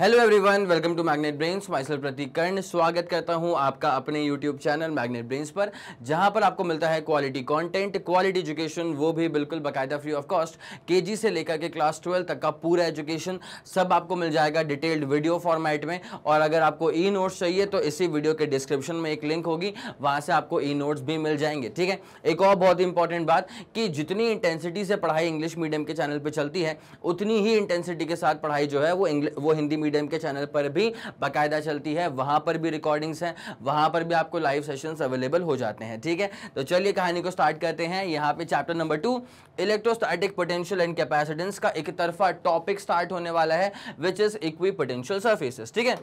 Hello everyone welcome to magnet brains myself Pratik Karn स्वागत करता हूं आपका अपने यूट्यूब चैनल मैग्नेट ब्रेन्स पर जहां पर आपको मिलता है क्वालिटी कंटेंट क्वालिटी एजुकेशन वो भी बिल्कुल बकायदा फ्री ऑफ कॉस्ट केजी से लेकर के क्लास ट्वेल्व तक का पूरा एजुकेशन सब आपको मिल जाएगा डिटेल्ड वीडियो फॉर्मेट में और अगर आपको ई नोट्स चाहिए तो इसी वीडियो के डिस्क्रिप्शन में एक लिंक होगी वहाँ से आपको ई नोट्स भी मिल जाएंगे ठीक है एक और बहुत इंपॉर्टेंट बात कि जितनी इंटेंसिटी से पढ़ाई इंग्लिश मीडियम के चैनल पर चलती है उतनी ही इंटेंसिटी के साथ पढ़ाई जो है वो वो हिंदी मीडियम के चैनल पर भी बाकायदा चलती है वहां पर भी रिकॉर्डिंग्स हैं वहां पर भी आपको लाइव सेशन अवेलेबल हो जाते हैं ठीक है तो चलिए कहानी को स्टार्ट करते हैं यहाँ पे chapter number two electrostatic potential and capacitance का एक तरफा टॉपिक स्टार्ट होने वाला है which is equipotential surfaces ठीक है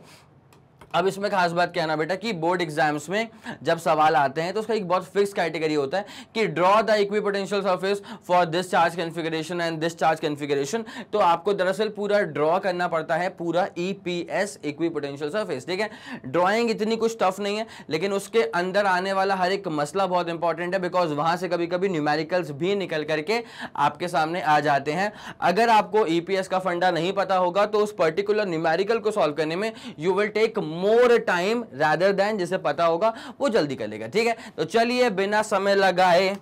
अब इसमें खास बात क्या ना बेटा कि बोर्ड एग्जाम्स में जब सवाल आते हैं तो उसका एक बहुत फिक्स कैटेगरी होता है कि draw the equipotential surface for this charge configuration and this charge configuration तो आपको दरअसल पूरा ड्रॉ करना पड़ता है पूरा E P S equipotential surface ठीक है ड्रॉइंग इतनी कुछ टफ नहीं है लेकिन उसके अंदर आने वाला हर एक मसला बहुत इंपॉर्टेंट है बिकॉज वहां से कभी कभी न्यूमेरिकल्स भी निकल करके आपके सामने आ जाते हैं अगर आपको ई e का फंडा नहीं पता होगा तो उस पर्टिकुलर न्यूमेरिकल को सॉल्व करने में you will take more time rather than जिसे पता होगा वो जल्दी कर लेगा ठीक है तो चलिए बिना समय लगाए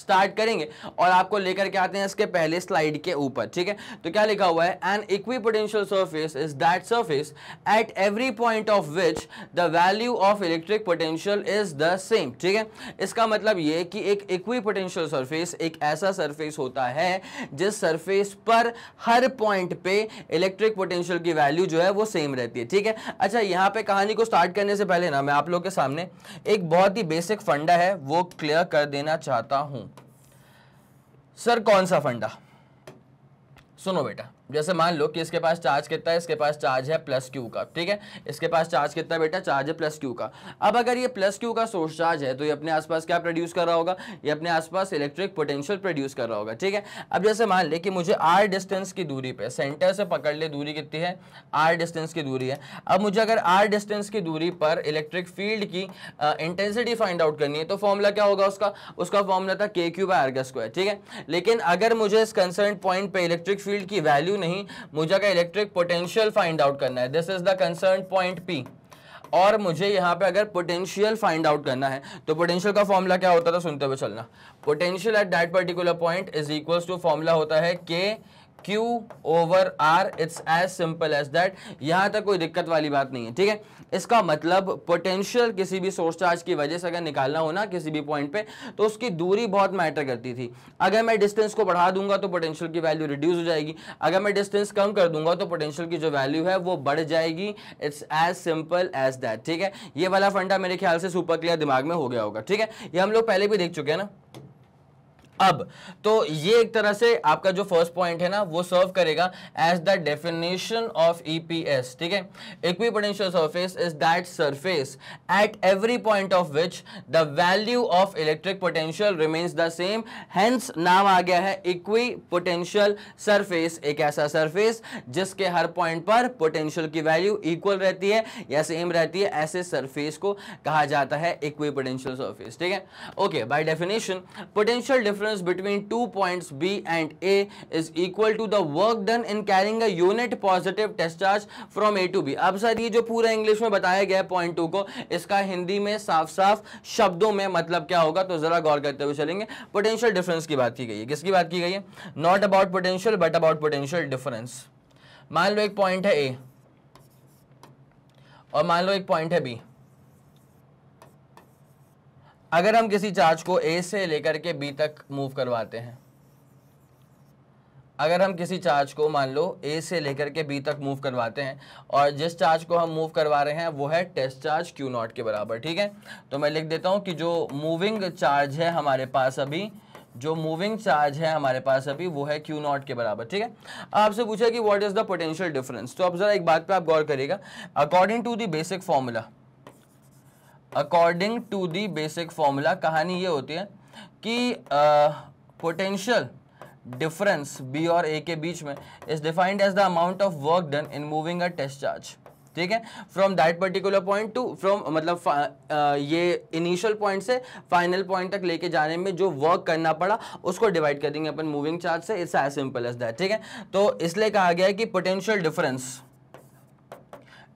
स्टार्ट करेंगे और आपको लेकर के आते हैं इसके पहले स्लाइड के ऊपर ठीक है तो क्या लिखा हुआ है an equipotential surface is that surface at every point of which the value of electric potential is the same ठीक है इसका मतलब ये कि एक इक्विपोटेंशियल सर्फेस एक ऐसा सर्फेस होता है जिस सर्फेस पर हर पॉइंट पे इलेक्ट्रिक पोटेंशियल की वैल्यू जो है वो सेम रहती है ठीक है अच्छा यहाँ पे कहानी को स्टार्ट करने से पहले ना मैं आप लोग के सामने एक बहुत ही बेसिक फंडा है वो क्लियर कर देना चाहता हूँ सर कौन सा फंडा सुनो बेटा जैसे मान लो कि इसके पास चार्ज कितना है इसके पास चार्ज है प्लस क्यू का ठीक है इसके पास चार्ज कितना बेटा चार्ज है प्लस क्यू का अब अगर ये प्लस क्यू का सोर्स चार्ज है तो ये अपने आसपास क्या प्रोड्यूस कर रहा होगा ये अपने आसपास इलेक्ट्रिक पोटेंशियल प्रोड्यूस कर रहा होगा ठीक है अब जैसे मान ले कि मुझे आर डिस्टेंस की दूरी पर सेंटर से पकड़ ले दूरी कितनी है आर डिस्टेंस की दूरी है अब मुझे अगर आर डिस्टेंस की दूरी पर इलेक्ट्रिक फील्ड की इंटेंसिटी फाइंड आउट करनी है तो फॉर्मूला क्या होगा उसका उसका फॉर्मूला था के क्यू बाय आर का स्क्वायर ठीक है लेकिन अगर मुझे इस कंसर्न पॉइंट पर इलेक्ट्रिक फील्ड की वैल्यू नहीं मुझे का इलेक्ट्रिक पोटेंशियल फाइंड आउट करना है this is the concern point P और मुझे यहाँ पे अगर पोटेंशियल फाइंड आउट करना है तो पोटेंशियल का फॉर्मूला क्या होता था सुनते हुए चलना potential at that particular point is equals to formula होता है K Q over R it's as simple as that यहाँ तक कोई दिक्कत वाली बात नहीं है ठीक है इसका मतलब पोटेंशियल किसी भी सोर्स चार्ज की वजह से अगर निकालना हो ना किसी भी पॉइंट पे तो उसकी दूरी बहुत मैटर करती थी अगर मैं डिस्टेंस को बढ़ा दूंगा तो पोटेंशियल की वैल्यू रिड्यूस हो जाएगी अगर मैं डिस्टेंस कम कर दूंगा तो पोटेंशियल की जो वैल्यू है वो बढ़ जाएगी it's as simple as that ठीक है ये वाला फंडा मेरे ख्याल से सुपर क्लियर दिमाग में हो गया होगा ठीक है ये हम लोग पहले भी देख चुके हैं ना अब तो ये एक तरह से आपका जो फर्स्ट पॉइंट है ना वो सर्व करेगा as the definition of EPS ठीक है equipotential surface is that surface at every point of which the value of electric potential remains the same hence नाम आ गया है इक्वी पोटेंशियल सरफेस एक ऐसा सरफेस जिसके हर पॉइंट पर पोटेंशियल की वैल्यू इक्वल रहती है या सेम रहती है ऐसे सरफेस को कहा जाता है इक्वी पोटेंशियल सरफेस ठीक है okay by definition potential difference difference between two point B and A is equal to the work done in carrying a unit positive test charge from A to B. अब sir ये जो पूरा English में बताया गया point two को इसका हिंदी में साफ साफ शब्दों में मतलब क्या होगा तो जरा गौर करते हुए चलेंगे पोटेंशियल डिफरेंस की बात की गई है किसकी बात की गई है not about potential but about potential difference मान लो एक पॉइंट है ए और मान लो एक पॉइंट है बी अगर हम किसी चार्ज को ए से लेकर के बी तक मूव करवाते हैं अगर हम किसी चार्ज को मान लो ए से लेकर के बी तक मूव करवाते हैं और जिस चार्ज को हम मूव करवा रहे हैं वो है टेस्ट चार्ज क्यू नॉट के बराबर ठीक है तो मैं लिख देता हूँ कि जो मूविंग चार्ज है हमारे पास अभी जो मूविंग चार्ज है हमारे पास अभी वो है क्यू नॉट के बराबर ठीक है आपसे पूछा कि what is the potential difference तो अब जरा एक बात पे आप गौर करिएगा according to the basic formula according to the basic formula कहानी ये होती है कि पोटेंशियल डिफरेंस बी और ए के बीच में is defined as the amount of work done in moving a test charge ठीक है from that particular point to from मतलब आ, ये इनिशियल पॉइंट से फाइनल पॉइंट तक लेके जाने में जो वर्क करना पड़ा उसको डिवाइड कर देंगे अपन मूविंग चार्ज से it's as simple as that ठीक है तो इसलिए कहा गया है कि potential difference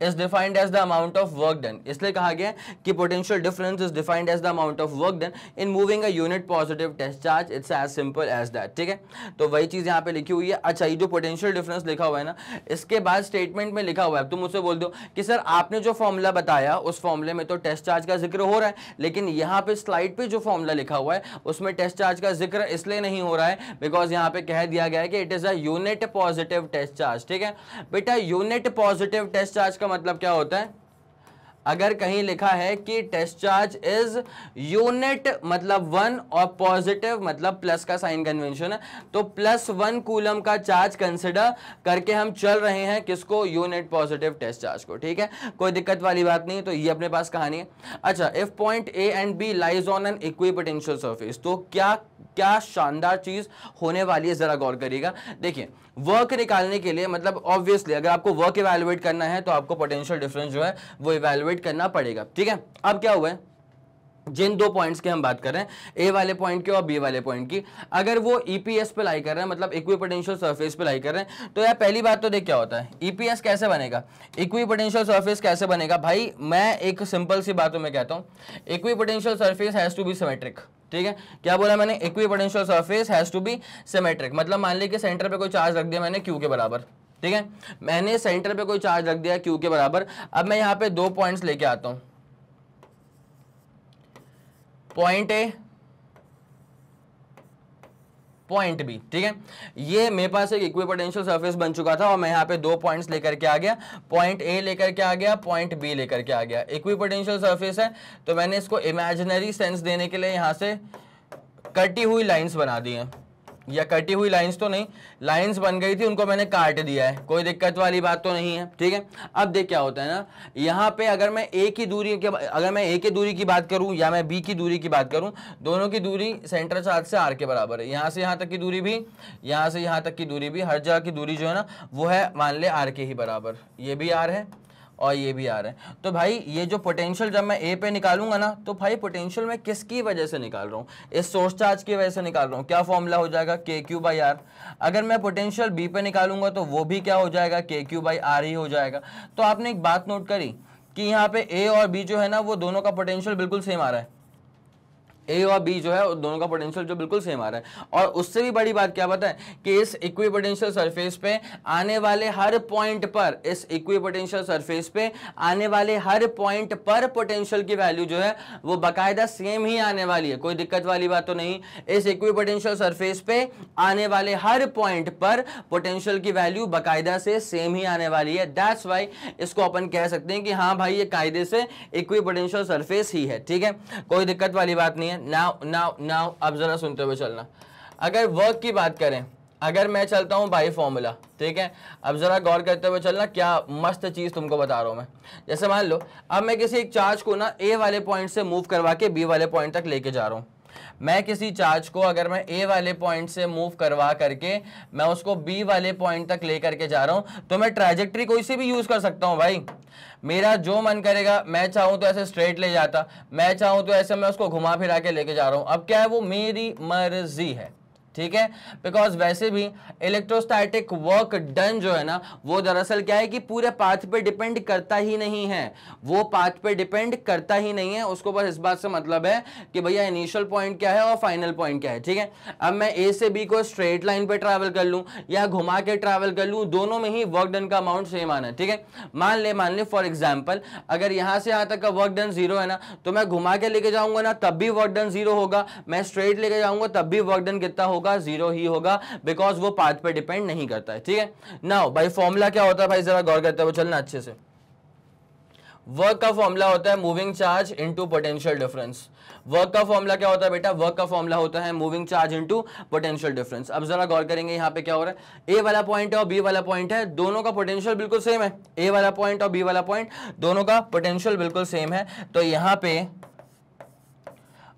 is defined as the amount of work done इसलिए कहा गया कि potential difference is defined as the amount of work done in moving a unit positive test charge it's as simple as that ठीक है तो वही चीज़ यहाँ पे लिखी हुई है अच्छा ये जो पोटेंशियल डिफरेंस लिखा हुआ है ना इसके बाद स्टेटमेंट में लिखा हुआ है तुम मुझसे बोल दो कि सर आपने जो फॉर्मूला बताया उस फॉर्मूले में तो टेस्ट चार्ज का जिक्र हो रहा है लेकिन यहाँ पे स्लाइड पर जो फॉर्मूला लिखा हुआ है उसमें टेस्ट चार्ज का जिक्र इसलिए नहीं हो रहा है बिकॉज यहाँ पे कह दिया गया है कि it is at positive test charge ठीक है बेटा यूनिट पॉजिटिव टेस्ट चार्ज का मतलब क्या होता है अगर कहीं लिखा है कि टेस्ट चार्ज इज यूनिट मतलब वन और पॉजिटिव मतलब प्लस का साइन कन्वेंशन है तो प्लस वन कूलम का चार्ज कंसिडर करके हम चल रहे हैं किसको यूनिट पॉजिटिव टेस्ट चार्ज को ठीक है कोई दिक्कत वाली बात नहीं तो ये अपने पास कहानी है अच्छा if point A and B lies on an equipotential surface तो क्या क्या शानदार चीज़ होने वाली है ज़रा गौर करिएगा देखिए वर्क निकालने के लिए मतलब ऑब्वियसली अगर आपको वर्क इवेलुएट करना है तो आपको पोटेंशियल डिफरेंस जो है वो इवेलुएट करना पड़ेगा ठीक है अब क्या हुआ है जिन दो पॉइंट्स की हम बात कर रहे हैं ए वाले पॉइंट की और बी वाले पॉइंट की अगर वो ईपीएस e पे लाई कर रहे हैं मतलब इक्विपोटेंशियल सरफेस पे लाई कर रहे हैं तो यार पहली बात तो देख क्या होता है ईपीएस e कैसे बनेगा इक्विपोटेंशियल सरफेस कैसे बनेगा भाई मैं एक सिंपल सी बातों में कहता हूँ potential surface has to be symmetric ठीक है क्या बोला मैंने equipotential surface has to be symmetric मतलब मान ली कि सेंटर पे कोई चार्ज रख दिया मैंने क्यू के बराबर ठीक है मैंने सेंटर पे कोई चार्ज रख दिया क्यू के बराबर अब मैं यहाँ पे दो पॉइंट्स लेके आता हूँ पॉइंट ए पॉइंट बी ठीक है ये मेरे पास एक इक्विपोटेंशियल सरफेस बन चुका था और मैं यहाँ पे दो पॉइंट्स लेकर के आ गया पॉइंट ए लेकर के आ गया पॉइंट बी लेकर के आ गया इक्विपोटेंशियल सरफेस है तो मैंने इसको इमेजिनरी सेंस देने के लिए यहाँ से कटी हुई लाइन्स बना दी हैं या कटी हुई लाइंस तो नहीं लाइंस बन गई थी उनको मैंने काट दिया है कोई दिक्कत वाली बात तो नहीं है ठीक है अब देख क्या होता है ना यहाँ पे अगर मैं ए की दूरी के अगर मैं ए की दूरी की बात करूँ या मैं बी की दूरी की बात करूँ दोनों की दूरी सेंटर चार्ज से आर के बराबर है यहाँ से यहाँ तक की दूरी भी यहाँ से यहाँ तक की दूरी भी हर जगह की दूरी जो है ना वो है मान ले आर के ही बराबर ये भी आर है और ये भी आ रहे हैं तो भाई ये जो पोटेंशियल जब मैं ए पे निकालूंगा ना तो भाई पोटेंशियल मैं किसकी वजह से निकाल रहा हूँ इस सोर्स चार्ज की वजह से निकाल रहा हूँ क्या फॉर्मूला हो जाएगा के क्यू बाई आर अगर मैं पोटेंशियल बी पे निकालूंगा तो वो भी क्या हो जाएगा के क्यू बाई आर ही हो जाएगा तो आपने एक बात नोट करी कि यहाँ पे ए और बी जो है ना वो दोनों का पोटेंशियल बिल्कुल सेम आ रहा है ए और बी जो है दोनों का पोटेंशियल जो बिल्कुल सेम आ रहा है और उससे भी बड़ी बात क्या बताए कि इस इक्वी पोटेंशियल सरफेस पे आने वाले हर पॉइंट पर इस इक्वी पोटेंशियल सरफेस पे आने वाले हर पॉइंट पर पोटेंशियल की वैल्यू जो है वो बाकायदा सेम ही आने वाली है कोई दिक्कत वाली बात तो नहीं इस इक्वी पोटेंशियल सरफेस पे आने वाले हर पॉइंट पर पोटेंशियल की वैल्यू बाकायदा से सेम ही आने वाली है दैट्स वाई इसको अपन कह सकते हैं कि हाँ भाई ये कायदे से इक्वी पोटेंशियल सरफेस ही है ठीक है कोई दिक्कत वाली बात नहीं है हैं नाउ नाउ नाउ अब ज़रा सुनते हुए चलना अगर वर्क की बात करें अगर मैं चलता हूँ बाई फॉर्मूला ठीक है अब ज़रा गौर करते हुए चलना क्या मस्त चीज़ तुमको बता रहा हूँ मैं जैसे मान लो अब मैं किसी एक चार्ज को ना ए वाले पॉइंट से मूव करवा के बी वाले पॉइंट तक लेके जा रहा हूँ मैं किसी चार्ज को अगर मैं ए वाले पॉइंट से मूव करवा करके मैं उसको बी वाले पॉइंट तक ले करके जा रहा हूँ तो मैं ट्रैजेक्ट्री कोई सी भी यूज़ कर सकता हूँ भाई मेरा जो मन करेगा मैं चाहूँ तो ऐसे स्ट्रेट ले जाता मैं चाहूँ तो ऐसे मैं उसको घुमा फिरा के लेके जा रहा हूँ अब क्या है वो मेरी मर्जी है ठीक है बिकॉज वैसे भी इलेक्ट्रोस्टैटिक वर्क डन जो है ना वो दरअसल क्या है कि पूरे पाथ पे डिपेंड करता ही नहीं है वो पाथ पे डिपेंड करता ही नहीं है उसको बस इस बात से मतलब है कि भैया इनिशियल पॉइंट क्या है और फाइनल पॉइंट क्या है ठीक है अब मैं ए से बी को स्ट्रेट लाइन पे ट्रैवल कर लूँ या घुमा के ट्रैवल कर लूँ दोनों में ही वर्क डन का अमाउंट सेम आना है ठीक है मान ले मान ले फॉर एग्जाम्पल अगर यहाँ से यहाँ तक का वर्क डन जीरो है ना तो मैं घुमा के लेके जाऊँगा ना तब भी वर्क डन जीरो होगा मैं स्ट्रेट लेके जाऊँगा तब भी वर्क डन कितना होगा होगा जीरो ही होगा बिकॉज वो पार्थ पे डिपेंड नहीं करता है ठीक है नाउ भाई फॉर्मूला क्या होता है भाई जरा गौर करते हैं वो चलना अच्छे से वर्क का फॉर्मूला होता है moving charge into potential difference work का फॉर्मूला क्या होता है बेटा वर्क का फॉर्मूला होता है moving charge into potential difference अब जरा गौर करेंगे यहाँ पे क्या हो रहा है ए वाला पॉइंट है और बी वाला पॉइंट है दोनों का पोटेंशियल बिल्कुल सेम है ए वाला पॉइंट और बी वाला पॉइंट दोनों का पोटेंशियल बिल्कुल सेम है तो यहाँ पे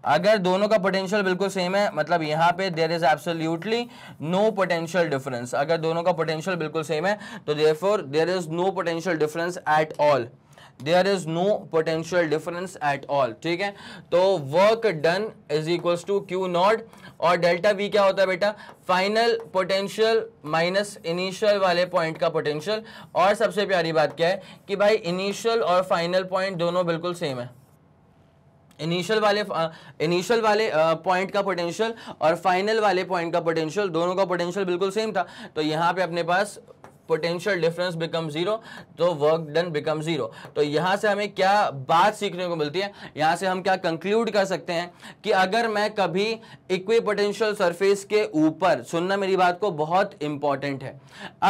अगर दोनों का पोटेंशियल बिल्कुल सेम है मतलब यहाँ पे there is absolutely no potential difference अगर दोनों का पोटेंशियल बिल्कुल सेम है तो for there is no potential difference at all there is no potential difference at all ठीक है तो work done is equals to Q naught और डेल्टा वी क्या होता है बेटा फाइनल पोटेंशियल माइनस इनिशियल वाले पॉइंट का पोटेंशियल और सबसे प्यारी बात क्या है कि भाई इनिशियल और फाइनल पॉइंट दोनों बिल्कुल सेम है इनिशियल वाले इनिशियल वाले पॉइंट का पोटेंशियल और फाइनल वाले पॉइंट का पोटेंशियल दोनों का पोटेंशियल बिल्कुल सेम था तो यहाँ पे अपने पास पोटेंशियल डिफरेंस बिकम जीरो तो वर्क डन बिकम जीरो तो यहां से हमें क्या बात सीखने को मिलती है यहां से हम क्या कंक्लूड कर सकते हैं कि अगर मैं कभी इक्वी पोटेंशियल सरफेस के ऊपर सुनना मेरी बात को बहुत इंपॉर्टेंट है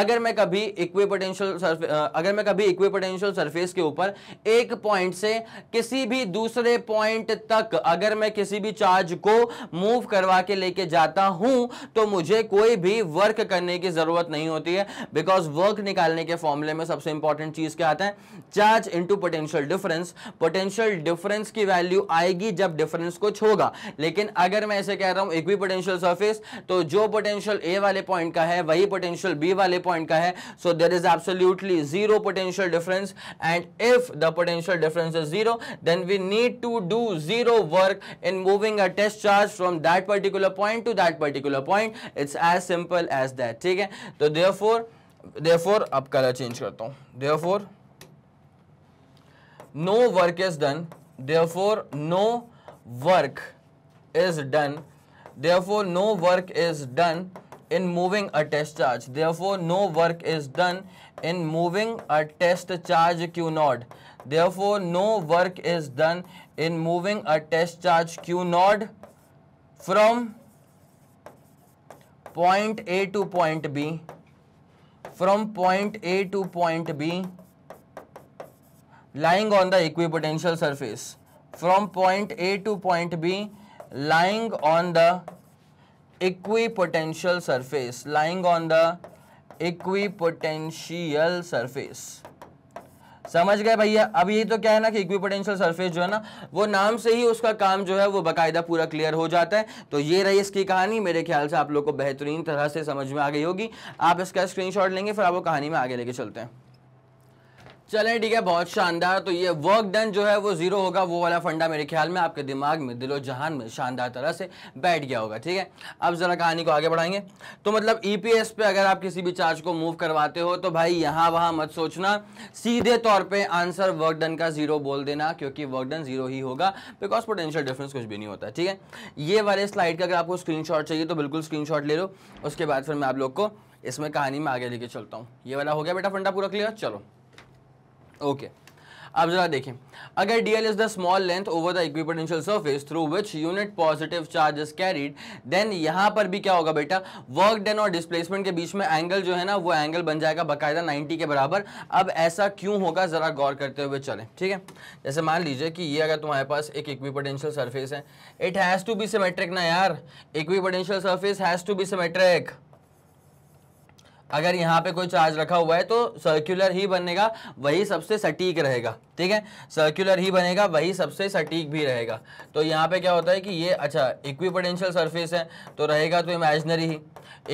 अगर मैं कभी इक्वी पोटेंशियल अगर मैं कभी इक्वी पोटेंशियल सरफेस के ऊपर एक पॉइंट से किसी भी दूसरे पॉइंट तक अगर मैं किसी भी चार्ज को मूव करवा के लेके जाता हूं तो मुझे कोई भी वर्क करने की जरूरत नहीं होती है बिकॉज वर्क निकालने के फॉर्मूले में सबसे इंपॉर्टेंट चीज क्या आता है charge into potential difference potential difference की वैल्यू आएगी जब डिफरेंस कुछ होगा लेकिन अगर मैं ऐसे कह रहा हूं एक भी पोटेंशियल सर्फेस तो जो पोटेंशियल ए वाले पॉइंट का है वही पोटेंशियल बी वाले पॉइंट का है so there is absolutely zero potential difference and if the potential difference is zero then we need to do zero work in moving a test charge from that particular point to that particular point it's as simple as that ठीक है तो for therefore अब colour change करता हूं therefore no work is done therefore no work is done therefore no work is done in moving a test charge therefore no work is done in moving a test charge Q naught therefore no work is done in moving a test charge Q naught from point A to point B from point A to point B lying on the equipotential surface from point A to point B lying on the equipotential surface lying on the equipotential surface समझ गए भैया अब ये तो क्या है ना कि इक्विपोटेंशियल सरफेस जो है ना वो नाम से ही उसका काम जो है वो बकायदा पूरा क्लियर हो जाता है तो ये रही इसकी कहानी मेरे ख्याल से आप लोग को बेहतरीन तरह से समझ में आ गई होगी आप इसका स्क्रीनशॉट लेंगे फिर आप वो कहानी में आगे लेके चलते हैं चलें ठीक है बहुत शानदार तो ये वर्क डन जो है वो जीरो होगा वो वाला फंडा मेरे ख्याल में आपके दिमाग में दिलो जहान में शानदार तरह से बैठ गया होगा ठीक है अब ज़रा कहानी को आगे बढ़ाएंगे तो मतलब ईपीएस e पे अगर आप किसी भी चार्ज को मूव करवाते हो तो भाई यहाँ वहाँ मत सोचना सीधे तौर पर आंसर वर्क डन का ज़ीरो बोल देना क्योंकि वर्क डन ज़ीरो ही होगा बिकॉज पोटेंशियल डिफरेंस कुछ भी नहीं होता ठीक है ये वाले स्लाइड का अगर आपको स्क्रीन चाहिए तो बिल्कुल स्क्रीन ले लो उसके बाद फिर मैं आप लोग को इसमें कहानी में आगे लेके चलता हूँ ये वाला हो गया बेटा फंडा पूरा क्लियर चलो ओके अब जरा देखें अगर D L is the small length over the equipotential surface through which unit positive charge is carried then यहाँ पर भी क्या होगा बेटा वर्क डन और डिस्प्लेसमेंट के बीच में एंगल जो है ना वो एंगल बन जाएगा बाकायदा 90 के बराबर अब ऐसा क्यों होगा ज़रा गौर करते हुए चलें ठीक है जैसे मान लीजिए कि ये अगर तुम्हारे पास एक इक्विपोटेंशियल सर्फेस है it has to be symmetric ना यार equipotential surface has to be symmetric अगर यहाँ पे कोई चार्ज रखा हुआ है तो सर्क्युलर ही बनेगा वही सबसे सटीक रहेगा ठीक है सर्क्युलर ही बनेगा वही सबसे सटीक भी रहेगा तो यहाँ पे क्या होता है कि ये अच्छा इक्विपोटेंशियल सरफेस है तो रहेगा तो इमेजनरी ही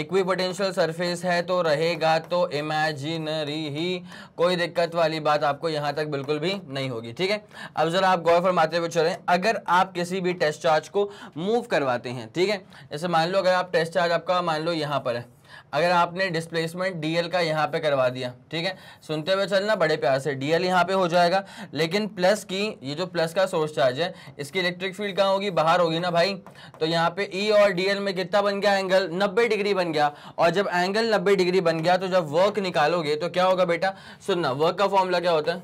इक्विपोटेंशियल सरफेस है तो रहेगा तो इमेजिनरी ही कोई दिक्कत वाली बात आपको यहाँ तक बिल्कुल भी नहीं होगी ठीक है अब ज़रा आप गौर फरमाते हुए चलें अगर आप किसी भी टेस्ट चार्ज को मूव करवाते हैं ठीक है जैसे मान लो अगर आप टेस्ट चार्ज आपका मान लो यहाँ पर है अगर आपने डिस्प्लेसमेंट डीएल का यहाँ पे करवा दिया ठीक है सुनते हुए चलना बड़े प्यार से डीएल यहाँ पे हो जाएगा लेकिन प्लस की ये जो प्लस का सोर्स चार्ज है इसकी इलेक्ट्रिक फील्ड कहाँ होगी बाहर होगी ना भाई तो यहाँ पे ई e और डीएल में कितना बन गया एंगल नब्बे डिग्री बन गया और जब एंगल नब्बे डिग्री बन गया तो जब वर्क निकालोगे तो क्या होगा बेटा सुनना वर्क का फॉर्मूला क्या होता है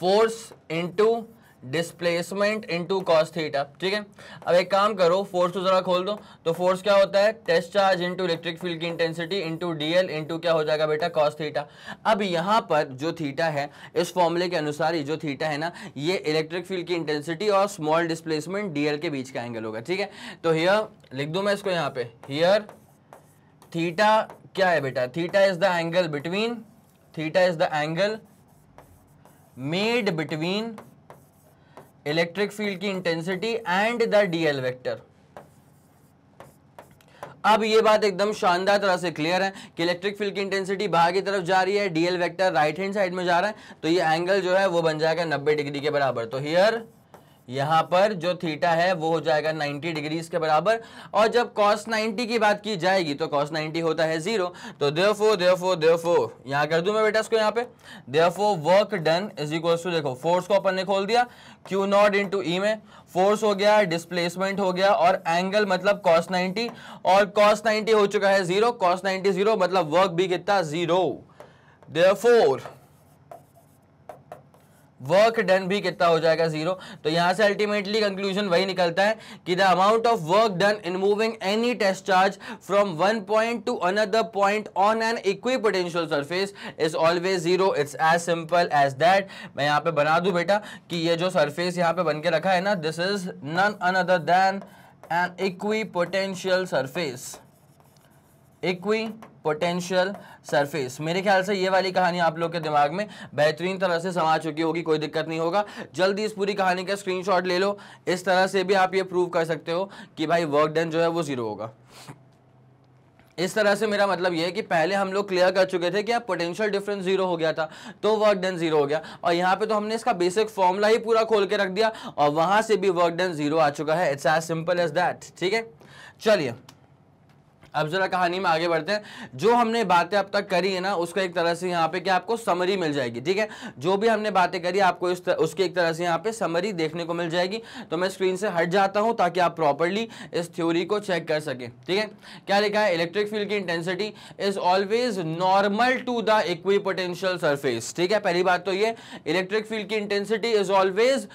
force into displacement into cos theta ठीक है अब एक काम करो फोर्स को जरा खोल दो तो फोर्स क्या होता है test charge into electric field की intensity into D L into क्या हो जाएगा बेटा कॉस थीटा अब यहाँ पर जो थीटा है इस फॉर्मूले के अनुसार ये जो थीटा है ना ये इलेक्ट्रिक फील्ड की इंटेंसिटी और स्मॉल डिस्प्लेसमेंट डी एल के बीच का एंगल होगा ठीक है तो हियर लिख दूँ मैं इसको यहाँ पे हियर थीटा क्या है बेटा theta is the angle between theta is the angle made between electric field की intensity and the DL vector अब ये बात एकदम शानदार तरह से क्लियर है कि इलेक्ट्रिक फील्ड की इंटेंसिटी बाहर की तरफ जा रही है DL vector right hand side में जा रहा है तो ये एंगल जो है वो बन जाएगा 90 डिग्री के बराबर तो हियर यहां पर जो थीटा है वो हो जाएगा 90 डिग्रीज के बराबर और जब कॉस 90 की बात की जाएगी तो कॉस 90 होता है जीरो तो देफो देफो देफो यहां कर दू मैं बेटा इसको यहां पे therefore work done is equal to देखो फोर्स को अपन ने खोल दिया क्यू नॉट इन ई में फोर्स हो गया डिस्प्लेसमेंट हो गया और एंगल मतलब कॉस नाइनटी और कॉस नाइनटी हो चुका है जीरो कॉस नाइनटी जीरो मतलब वर्क भी कितना जीरो देयरफॉर वर्क डन भी कितना हो जाएगा जीरो तो यहां से अल्टीमेटली कंक्लूजन वही निकलता है कि the amount of work done in moving any test charge from one point to another point on an equipotential surface is always zero it's as simple as that मैं यहां पे बना दू बेटा कि ये जो सरफेस यहां पे बन के रखा है ना this is none other than an equipotential surface equipotential surface मेरे ख्याल से ये वाली कहानी आप लोग के दिमाग में बेहतरीन तरह से समा चुकी होगी कोई दिक्कत नहीं होगा जल्दी इस पूरी कहानी का स्क्रीनशॉट ले लो इस तरह से भी आप ये प्रूव कर सकते हो कि भाई वर्क डन जो है वो ज़ीरो होगा इस तरह से मेरा मतलब यह है कि पहले हम लोग क्लियर कर चुके थे कि अब पोटेंशियल डिफरेंस जीरो हो गया था तो वर्क डन जीरो हो गया और यहाँ पे तो हमने इसका बेसिक फॉर्मूला ही पूरा खोल के रख दिया और वहां से भी वर्क डन जीरो आ चुका है it's as simple as that ठीक है चलिए अब जरा कहानी में आगे बढ़ते हैं जो हमने बातें अब तक करी है ना उसका एक तरह से यहाँ पे क्या आपको समरी मिल जाएगी ठीक है जो भी हमने बातें करी आपको इस तर, उसकी एक तरह से यहाँ पे समरी देखने को मिल जाएगी तो मैं स्क्रीन से हट जाता हूँ ताकि आप प्रॉपरली इस थ्योरी को चेक कर सकें ठीक है क्या लिखा है इलेक्ट्रिक फील्ड की intensity is always normal to the equipotential surface ठीक है पहली बात तो ये इलेक्ट्रिक फील्ड की intensity is always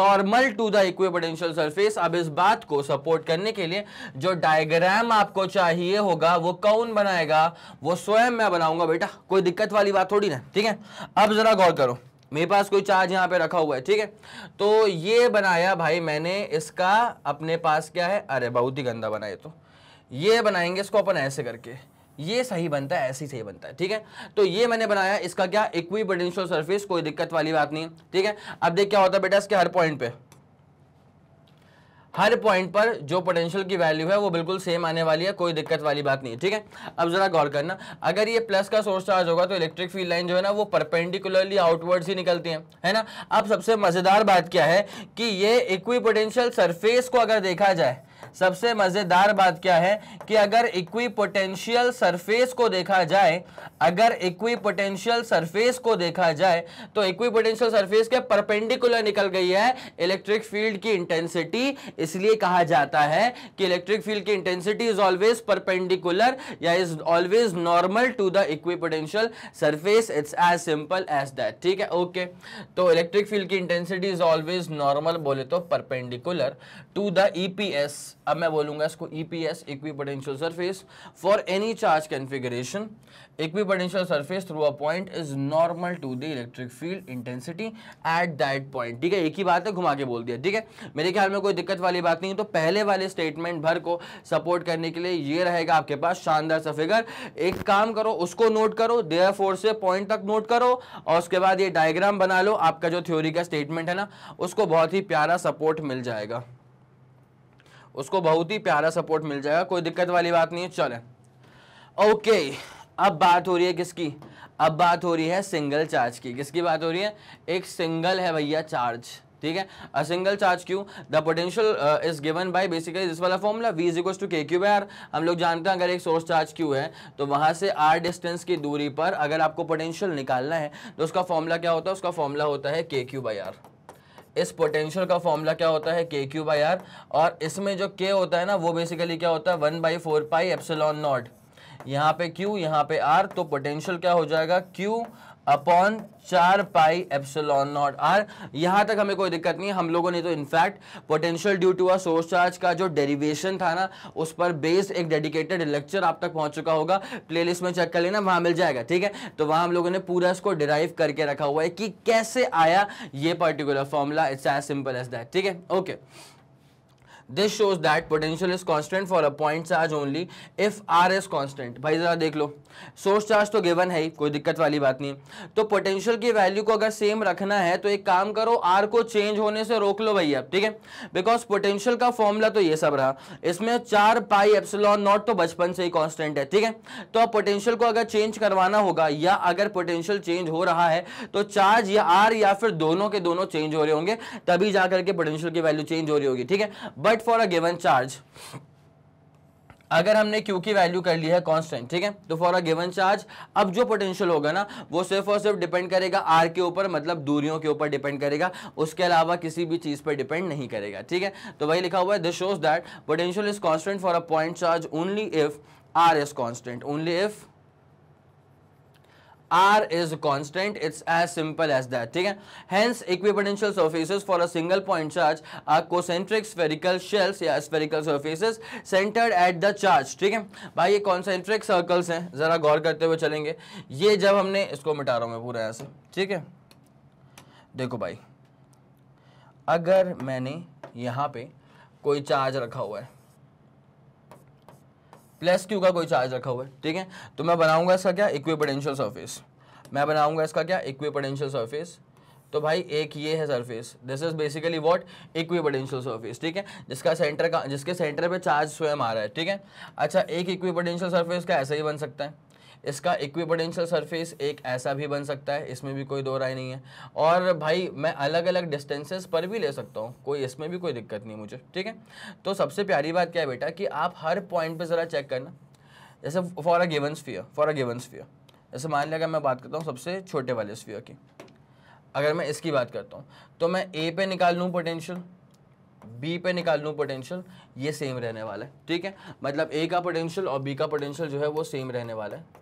normal to the equipotential surface अब इस बात को सपोर्ट करने के लिए जो डायग्राम आपको चाहिए चाहिए होगा वो कौन बनाएगा वो स्वयं मैं बनाऊंगा बेटा कोई दिक्कत वाली बात थोड़ी ना ठीक है अब जरा गौर करो मेरे पास कोई चार्ज यहाँ पे रखा हुआ है ठीक है तो ये बनाया भाई मैंने इसका अपने पास क्या है अरे बहुत ही गंदा बनाए तो ये बनाएंगे इसको अपन ऐसे करके ये सही बनता है ऐसे ही सही बनता है ठीक है तो ये मैंने बनाया इसका क्या इक्वी सरफेस कोई दिक्कत वाली बात नहीं ठीक है अब देख क्या होता है बेटा इसके हर पॉइंट पे हर पॉइंट पर जो पोटेंशियल की वैल्यू है वो बिल्कुल सेम आने वाली है कोई दिक्कत वाली बात नहीं है ठीक है अब ज़रा गौर करना अगर ये प्लस का सोर्स चार्ज होगा तो इलेक्ट्रिक फील्ड लाइन जो है ना वो परपेंडिकुलरली आउटवर्ड्स ही निकलती है है ना अब सबसे मज़ेदार बात क्या है कि ये इक्वी पोटेंशियल सरफेस को अगर देखा जाए सबसे मजेदार बात क्या है कि अगर इक्वी पोटेंशियल सरफेस को देखा जाए अगर इक्वी पोटेंशियल सरफेस को देखा जाए तो इक्वी पोटेंशियल सरफेस के परपेंडिकुलर निकल गई है इलेक्ट्रिक फील्ड की इंटेंसिटी इसलिए कहा जाता है कि इलेक्ट्रिक फील्ड की इंटेंसिटी इज ऑलवेज परपेंडिकुलर या is always normal to the equipotential surface it's as simple as that ठीक है ओके okay. तो इलेक्ट्रिक फील्ड की इंटेंसिटी इज ऑलवेज नॉर्मल बोले तो परपेंडिकुलर टू द ईपीएस अब मैं बोलूंगा इसको EPS equipotential surface for any charge equi equipotential surface through a point is normal to the electric field intensity at that point ठीक है एक ही बात है घुमा के बोल दिया ठीक है मेरे ख्याल में कोई दिक्कत वाली बात नहीं है तो पहले वाले स्टेटमेंट भर को सपोर्ट करने के लिए ये रहेगा आपके पास शानदार सा फिगर एक काम करो उसको नोट करो देयर से पॉइंट तक नोट करो और उसके बाद ये डायग्राम बना लो आपका जो थ्योरी का स्टेटमेंट है ना उसको बहुत ही प्यारा सपोर्ट मिल जाएगा उसको बहुत ही प्यारा सपोर्ट मिल जाएगा कोई दिक्कत वाली बात नहीं है चले ओके अब बात हो रही है किसकी अब बात हो रही है सिंगल चार्ज की किसकी बात हो रही है एक सिंगल है भैया चार्ज ठीक है a single charge Q the potential is given by basically this वाला formula V is equal to K Q R हम लोग जानते हैं अगर एक सोर्स चार्ज क्यू है तो वहां से आर डिस्टेंस की दूरी पर अगर आपको पोटेंशियल निकालना है तो उसका फॉर्मूला क्या होता है उसका फॉर्मूला होता है के क्यू बाई आर इस पोटेंशियल का फॉर्मूला क्या होता है के क्यू बाई आर और इसमें जो के होता है ना वो बेसिकली क्या होता है one by four pi epsilon naught यहाँ पे क्यू यहाँ पे आर तो पोटेंशियल क्या हो जाएगा क्यू अपॉन चार पाई एप्सलॉन नॉट आर यहां तक हमें कोई दिक्कत नहीं है हम लोगों ने तो in fact potential due to a source charge का जो डेरिवेशन था ना उस पर बेस्ड एक डेडिकेटेड लेक्चर आप तक पहुंच चुका होगा प्लेलिस्ट में चेक कर लेना वहां मिल जाएगा ठीक है तो वहां हम लोगों ने पूरा इसको डिराइव करके रखा हुआ है कि कैसे आया ये particular formula it's as simple as that ठीक है okay okay. This shows that potential is constant for a point charge only if are is constant भाई जरा देख लो सोर्स चार्ज तो गिवन है ही कोई दिक्कत वाली बात नहीं तो पोटेंशियल की वैल्यू को अगर सेम रखना है तो एक काम करो आर को चेंज होने से रोक लो भैया ठीक है बिकॉज पोटेंशियल का फॉर्मूला तो ये सब रहा इसमें चार पाई एप्सलॉन नॉट तो बचपन से ही कॉन्स्टेंट है ठीक है तो अब पोटेंशियल को अगर चेंज करवाना होगा या अगर पोटेंशियल चेंज हो रहा है तो चार्ज या आर या फिर दोनों के दोनों चेंज हो रहे होंगे तभी जा करके पोटेंशियल की वैल्यू चेंज हो रही होगी ठीक है but set for a given charge अगर हमने क्यू की वैल्यू कर ली है कांस्टेंट ठीक है तो फॉर अ गिवन चार्ज अब जो पोटेंशियल होगा ना वो सिर्फ और सिर्फ डिपेंड करेगा आर के ऊपर मतलब दूरियों के ऊपर डिपेंड करेगा उसके अलावा किसी भी चीज़ पर डिपेंड नहीं करेगा ठीक है तो वही लिखा हुआ है this shows that potential is constant for a point charge only if are is constant only if are is constant it's as simple as that ठीक है hence equipotential surfaces for a single point charge are concentric spherical shells या spherical surfaces centred at the charge ठीक है भाई ये concentric circles हैं ज़रा गौर करते हुए चलेंगे ये जब हमने इसको मिटा रहा हूँ मैं पूरा यहाँ से ठीक है देखो भाई अगर मैंने यहाँ पे कोई चार्ज रखा हुआ है प्लस क्यू का कोई चार्ज रखा हुआ है ठीक है तो मैं बनाऊंगा इसका क्या इक्विपोटेंशियल सरफेस मैं बनाऊंगा इसका क्या इक्विपोटेंशियल सरफेस तो भाई एक ये है surface this is basically what equipotential surface ठीक है जिसका सेंटर का जिसके सेंटर पे चार्ज स्वयं आ रहा है ठीक है अच्छा एक इक्विपोटेंशियल सरफेस का ऐसा ही बन सकता है इसका इक्विपोटेंशियल सरफेस एक ऐसा भी बन सकता है इसमें भी कोई दो राय नहीं है और भाई मैं अलग अलग डिस्टेंसेस पर भी ले सकता हूँ कोई इसमें भी कोई दिक्कत नहीं मुझे ठीक है तो सबसे प्यारी बात क्या है बेटा कि आप हर पॉइंट पर ज़रा चेक करना जैसे for a given sphere for a given sphere जैसे मान लिया मैं बात करता हूँ सबसे छोटे वाले स्फियर की अगर मैं इसकी बात करता हूँ तो मैं ए पे निकाल लूँ पोटेंशियल बी पे निकाल लूँ पोटेंशियल ये सेम रहने वाला है ठीक है मतलब ए का पोटेंशियल और बी का पोटेंशियल जो है वो सेम रहने वाला है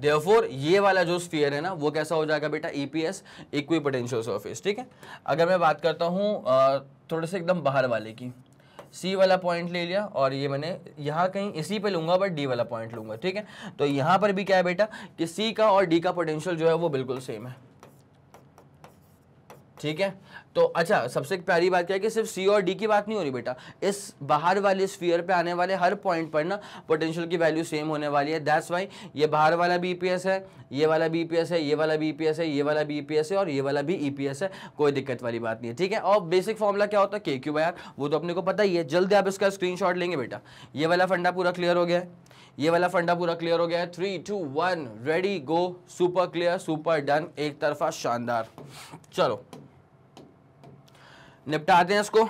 देयरफॉर ये वाला जो स्फीयर है ना वो कैसा हो जाएगा बेटा ईपीएस इक्वी पोटेंशियल सर्फेस ठीक है अगर मैं बात करता हूँ थोड़े से एकदम बाहर वाले की सी वाला पॉइंट ले लिया और ये मैंने यहाँ कहीं इसी पे लूँगा बट डी वाला पॉइंट लूँगा ठीक है तो यहाँ पर भी क्या है बेटा कि सी का और डी का पोटेंशियल जो है वो बिल्कुल सेम है ठीक है तो अच्छा सबसे प्यारी बात क्या है कि सिर्फ सी और डी की बात नहीं हो रही बेटा इस बाहर वाले स्फीयर पे आने वाले हर पॉइंट पर ना पोटेंशियल की वैल्यू सेम होने वाली है दैट्स वाई ये बाहर वाला बी है ये वाला बी है ये वाला बी है ये वाला बी है और ये वाला भी ई है कोई दिक्कत वाली बात नहीं है ठीक है और बेसिक फॉर्मूला क्या होता है के क्यू यार वो तो अपने को पता ही है जल्दी आप इसका स्क्रीन लेंगे बेटा ये वाला फंडा पूरा क्लियर हो गया है ये वाला फंडा पूरा क्लियर हो गया है three two one ready go super clear super done एक तरफा शानदार चलो निपटा दें इसको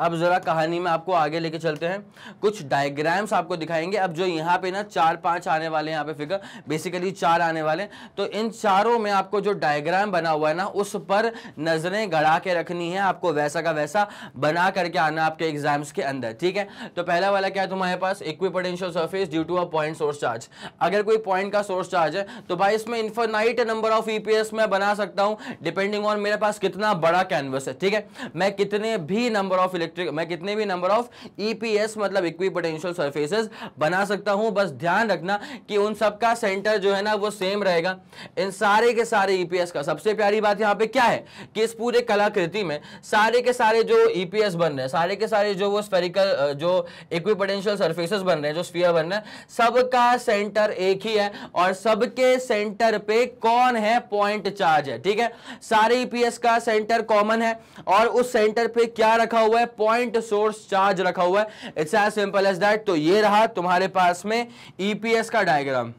अब ज़रा कहानी में आपको आगे लेके चलते हैं कुछ डायग्राम्स आपको दिखाएंगे अब जो यहाँ पे ना चार पांच आने वाले हैं यहाँ पे फिगर बेसिकली चार आने वाले तो इन चारों में आपको जो डायग्राम बना हुआ है ना उस पर नज़रें गड़ा के रखनी है आपको वैसा का वैसा बना करके आना आपके एग्जाम्स के अंदर ठीक है तो पहला वाला क्या है तुम्हारे पास equipotential surface due to a point source charge अगर कोई पॉइंट का सोर्स चार्ज है तो भाई इसमें इन्फोनाइट नंबर ऑफ ई मैं बना सकता हूँ डिपेंडिंग ऑन मेरे पास कितना बड़ा कैनवस है ठीक है मैं कितने भी नंबर ऑफ इलेक्ट्रिक मैं कितने भी नंबर ऑफ ईपीएस मतलब इक्वी पोटेंशियल सर्फेसेस बना सकता हूं बस ध्यान रखना कि उन सबका सेंटर जो है ना वो सेम रहेगा इन सारे के सारे ईपीएस e का सबसे प्यारी बात यहां पे क्या है कि इस पूरे कलाकृति में सारे के सारे जो ईपीएस e बन रहे हैं सारे के सारे जो वो स्पेरिकल जो इक्वी पोटेंशियल सर्फेसेस बन रहे हैं जो स्पीयर बन रहे हैं सबका सेंटर एक ही है और सबके सेंटर पे कौन है पॉइंट चार्ज है ठीक है सारे ईपीएस e का सेंटर कॉमन है और उस सेंटर पे क्या रखा हुआ है पॉइंट सोर्स चार्ज रखा हुआ है it's as simple as that तो ये रहा तुम्हारे पास में ईपीएस e का डायग्राम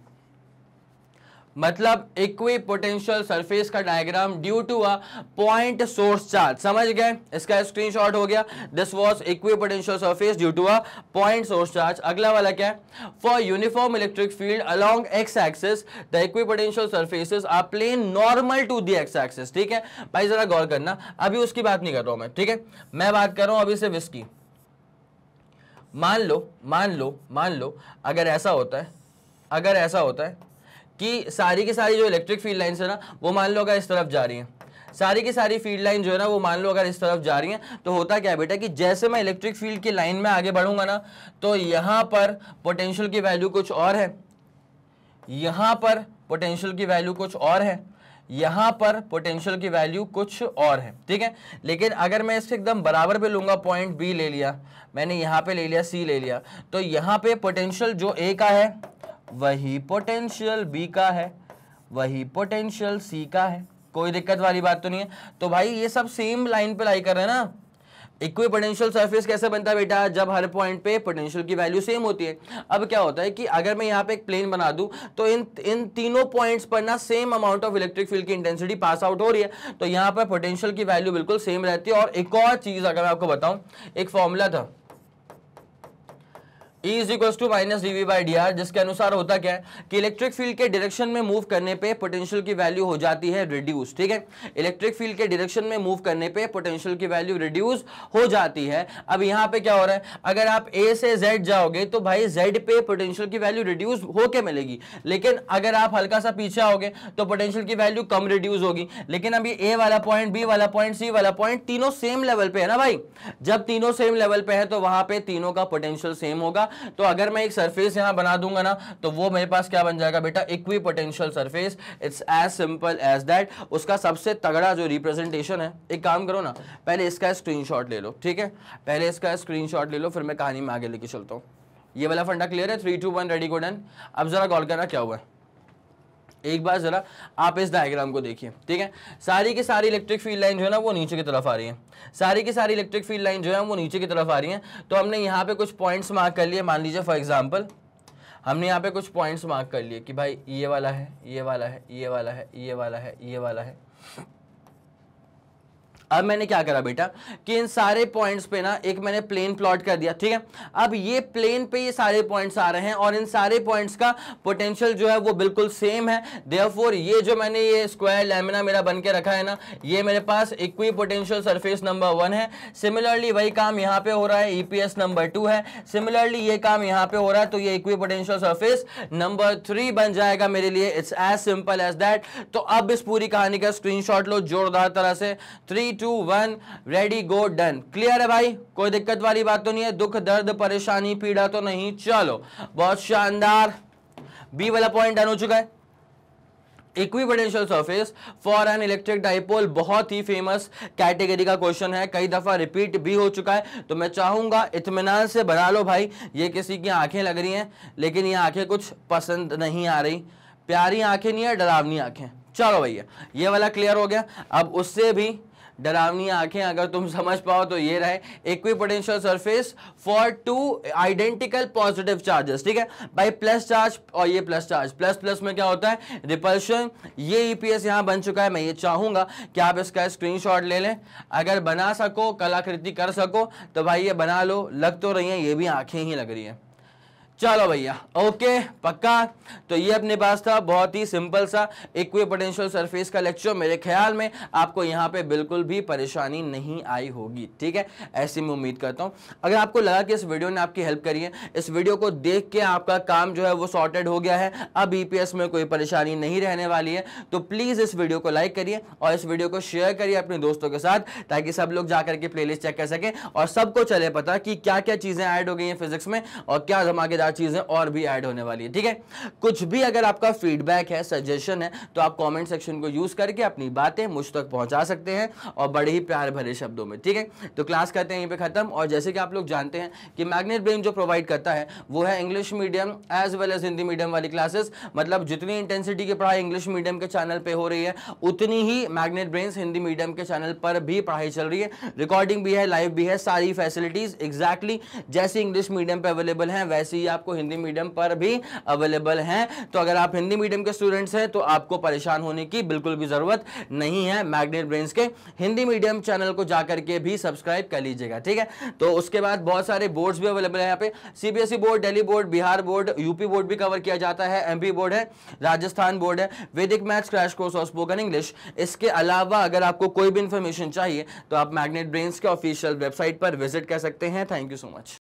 मतलब इक्वी पोटेंशियल सरफेस का diagram due to a point source charge समझ गए इसका स्क्रीनशॉट हो गया this was equipotential surface due to a point source charge अगला वाला क्या है for uniform electric field along x axis the equipotential surfaces are plane normal to the x axis ठीक है भाई जरा गौर करना अभी उसकी बात नहीं कर रहा हूं मैं ठीक है मैं बात कर रहा हूं अभी से विस्की मान लो मान लो मान लो अगर ऐसा होता है अगर ऐसा होता है कि सारी की सारी जो इलेक्ट्रिक फील्ड लाइन्स है ना वो मान लो अगर इस तरफ जा रही हैं सारी की सारी फील्ड लाइन जो है ना वो मान लो अगर इस तरफ जा रही हैं तो होता क्या बेटा कि जैसे मैं इलेक्ट्रिक फील्ड की लाइन में आगे बढ़ूंगा ना तो यहाँ पर पोटेंशियल की वैल्यू कुछ और है यहाँ पर पोटेंशियल की वैल्यू कुछ और है यहाँ पर पोटेंशियल की वैल्यू कुछ और है ठीक है लेकिन अगर मैं इसके एकदम बराबर पे लूँगा पॉइंट बी ले लिया मैंने यहाँ पे ले लिया सी ले लिया तो यहाँ पे पोटेंशियल जो ए का है वही पोटेंशियल बी का है वही पोटेंशियल सी का है कोई दिक्कत वाली बात तो नहीं है तो भाई ये सब सेम लाइन पे लाई कर रहे हैं ना इक्वी पोटेंशियल सर्फेस कैसे बनता है बेटा जब हर पॉइंट पे पोटेंशियल की वैल्यू सेम होती है अब क्या होता है कि अगर मैं यहाँ पे एक प्लेन बना दूँ तो इन इन तीनों पॉइंट्स पर ना same amount of electric field की इंटेंसिटी पास आउट हो रही है तो यहाँ पर पोटेंशियल की वैल्यू बिल्कुल सेम रहती है और एक और चीज़ अगर मैं आपको बताऊँ एक फॉर्मूला था is equal to minus d V by d r जिसके अनुसार होता क्या है कि इलेक्ट्रिक फील्ड के डायरेक्शन में मूव करने पे पोटेंशियल की वैल्यू हो जाती है रिड्यूस ठीक है इलेक्ट्रिक फील्ड के डायरेक्शन में मूव करने पे पोटेंशियल की वैल्यू रिड्यूस हो जाती है अब यहाँ पे क्या हो रहा है अगर आप ए से जेड जाओगे तो भाई जेड पे पोटेंशियल की वैल्यू रिड्यूस होके मिलेगी लेकिन अगर आप हल्का सा पीछे आओगे तो पोटेंशियल की वैल्यू कम रिड्यूस होगी लेकिन अभी ए वाला पॉइंट बी वाला पॉइंट सी वाला पॉइंट तीनों सेम लेवल पे है ना भाई जब तीनों सेम लेवल पे है तो वहां पे तीनों का पोटेंशियल सेम होगा तो अगर मैं एक सरफेस यहां बना दूंगा ना तो वो मेरे पास क्या बन जाएगा बेटा equipotential surface it's as simple as that उसका सबसे तगड़ा जो रिप्रेजेंटेशन है एक काम करो ना पहले इसका स्क्रीन ले लो ठीक है पहले इसका स्क्रीन ले लो फिर मैं कहानी में आगे लेके चलता हूँ ये वाला फंडा क्लियर है three two one ready go done अब जरा कॉल करना क्या हुआ है एक बार ज़रा आप इस डायग्राम को देखिए ठीक है सारी की सारी इलेक्ट्रिक फील्ड लाइन जो है ना वो नीचे की तरफ आ रही है सारी की सारी इलेक्ट्रिक फील्ड लाइन जो है वो नीचे की तरफ आ रही है तो हमने यहाँ पे कुछ पॉइंट्स मार्क कर लिए मान लीजिए फॉर एग्जाम्पल हमने यहाँ पे कुछ पॉइंट्स मार्क कर लिए कि भाई ये वाला है ये वाला है ये वाला है ये वाला है ये वाला है, ये वाला है अब मैंने क्या करा बेटा कि इन सारे पॉइंट्स पे ना एक मैंने प्लेन प्लॉट कर दिया ठीक है अब ये प्लेन पे ये सारे पॉइंट्स आ रहे हैं और इन सारे पॉइंट्स का पोटेंशियल जो है वो बिल्कुल सेम है देयरफॉर ये जो मैंने ये स्क्वायर लेमिना मेरा बन के रखा है ना ये मेरे पास equipotential surface number one है सिमिलरली वही काम यहाँ पे हो रहा है ई नंबर टू है सिमिलरली ये काम यहाँ पे हो रहा है तो ये equipotential surface number three बन जाएगा मेरे लिए it's as simple as that तो अब इस पूरी कहानी का स्क्रीन लो जोरदार तरह से three two one ready go done clear है भाई कोई दिक्कत वाली बात तो नहीं है दुख दर्द परेशानी पीड़ा तो नहीं चलो बहुत शानदार बी वाला पॉइंट डन हो चुका है equipotential surface for an electric dipole बहुत ही फेमस कैटेगरी का क्वेश्चन है कई दफ़ा रिपीट भी हो चुका है तो मैं चाहूंगा इतमान से बना लो भाई ये किसी की आंखें लग रही हैं लेकिन ये आंखें कुछ पसंद नहीं आ रही प्यारी आंखें नहीं है डरावनी आंखें चलो भैया ये वाला क्लियर हो गया अब उससे भी डरावनी आंखें अगर तुम समझ पाओ तो ये रहे equipotential surface for two identical positive charges ठीक है भाई प्लस चार्ज और ये प्लस चार्ज प्लस प्लस में क्या होता है रिपल्शन ये ईपीएस e यहाँ बन चुका है मैं ये चाहूंगा कि आप इसका स्क्रीनशॉट ले लें अगर बना सको कलाकृति कर सको तो भाई ये बना लो लग तो रही है ये भी आंखें ही लग रही है चलो भैया ओके पक्का तो ये अपने पास था बहुत ही सिंपल सा इक्वी पोटेंशियल सरफेस का लेक्चर मेरे ख्याल में आपको यहाँ पे बिल्कुल भी परेशानी नहीं आई होगी ठीक है ऐसी मैं उम्मीद करता हूँ अगर आपको लगा कि इस वीडियो ने आपकी हेल्प करी है इस वीडियो को देख के आपका काम जो है वो सॉर्टेड हो गया है अब ई e में कोई परेशानी नहीं रहने वाली है तो प्लीज़ इस वीडियो को लाइक करिए और इस वीडियो को शेयर करिए अपने दोस्तों के साथ ताकि सब लोग जा करके प्लेलिस्ट चेक कर सकें और सबको चले पता कि क्या क्या चीज़ें ऐड हो गई हैं फिजिक्स में और क्या धमाकेदार मजेदार चीज़ें और भी ऐड होने वाली है ठीक है कुछ भी अगर आपका फीडबैक है सजेशन है तो आप कमेंट सेक्शन को यूज़ करके अपनी बातें मुझ तक पहुंचा सकते हैं और बड़े ही प्यार भरे शब्दों में ठीक है तो क्लास करते हैं यहीं पे ख़त्म और जैसे कि आप लोग जानते हैं कि मैग्नेट ब्रेन जो प्रोवाइड करता है वो है English medium as well as Hindi medium वाली क्लासेस मतलब जितनी इंटेंसिटी की पढ़ाई इंग्लिश मीडियम के चैनल पर हो रही है उतनी ही मैग्नेट ब्रेन हिंदी मीडियम के चैनल पर भी पढ़ाई चल रही है रिकॉर्डिंग भी है लाइव भी है सारी फैसिलिटीज एग्जैक्टली जैसी इंग्लिश मीडियम पर अवेलेबल है वैसे ही आपको हिंदी मीडियम पर भी अवेलेबल हैं तो अगर आप हिंदी मीडियम के स्टूडेंट्स हैं तो आपको परेशान होने की बिल्कुल भी ज़रूरत नहीं है मैग्नेट ब्रेन्स के हिंदी मीडियम चैनल को जाकर के भी सब्सक्राइब कर लीजिएगा ठीक है तो उसके बाद बहुत सारे बोर्ड्स भी अवेलेबल है यहाँ पे CBSE board Delhi board Bihar board UP board भी कवर किया जाता है एमपी बोर्ड है राजस्थान बोर्ड है वैदिक मैथ्स क्रैश कोर्स और स्पोकन इंग्लिश इसके अलावा अगर आपको कोई भी इंफॉर्मेशन चाहिए तो आप मैग्नेट ब्रेन्स के ऑफिशियल वेबसाइट पर विजिट कर सकते हैं थैंक यू सो मच